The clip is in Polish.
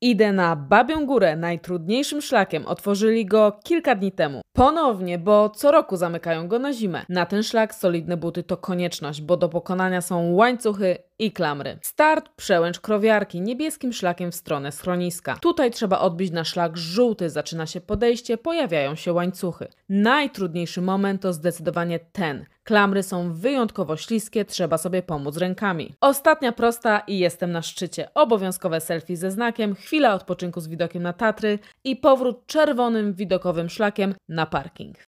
Idę na Babią Górę najtrudniejszym szlakiem. Otworzyli go kilka dni temu. Ponownie, bo co roku zamykają go na zimę. Na ten szlak solidne buty to konieczność, bo do pokonania są łańcuchy i klamry. Start, przełęcz krowiarki niebieskim szlakiem w stronę schroniska. Tutaj trzeba odbić na szlak żółty, zaczyna się podejście, pojawiają się łańcuchy. Najtrudniejszy moment to zdecydowanie ten. Klamry są wyjątkowo śliskie, trzeba sobie pomóc rękami. Ostatnia prosta i jestem na szczycie. Obowiązkowe selfie ze znakiem, chwila odpoczynku z widokiem na Tatry i powrót czerwonym widokowym szlakiem na parking.